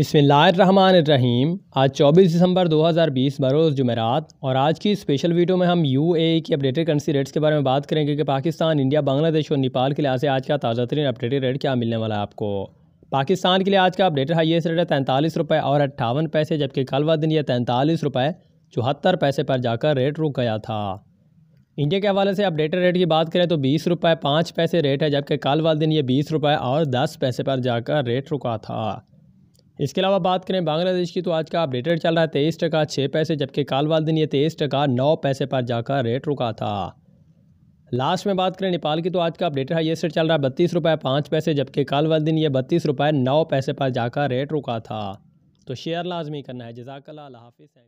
रहीम आज 24 दिसंबर 2020 बरोज़ जुमेरात और आज की स्पेशल वीडियो में हम यू ए की अपडेटेड करेंसी रेट्स के बारे में बात करेंगे कि पाकिस्तान इंडिया बांग्लादेश और नेपाल के लिहाज से आज का ताज़ा तरीन अपडेटेड रेट क्या मिलने वाला है आपको पाकिस्तान के लिए आज का अपडेटेड हाइएस्ट रेट है तैंतालीस रुपये और अट्ठावन पैसे जबकि कल व दिन यह तैंतालीस रुपये चौहत्तर पैसे पर जाकर रेट रुक गया था इंडिया के हवाले से अपडेटेड रेट की बात करें तो बीस रुपये पाँच पैसे रेट है जबकि कल वाले दिन ये बीस रुपये और दस पैसे पर जाकर रेट रुका था इसके अलावा बात करें बांग्लादेश की तो आज का अपडेटेड चल रहा है तेईस टका छः पैसे जबकि काल वाले दिन ये तेईस टका नौ पैसे पर जाकर रेट रुका था लास्ट में बात करें नेपाल की तो आज का अपडेटेड सेट चल रहा है बत्तीस रुपये पाँच पैसे जबकि काल वाले दिन ये बत्तीस रुपये नौ पैसे पर जाकर रेट रुका था तो शेयर लाजमी करना है जजाकल्ला हाफिज़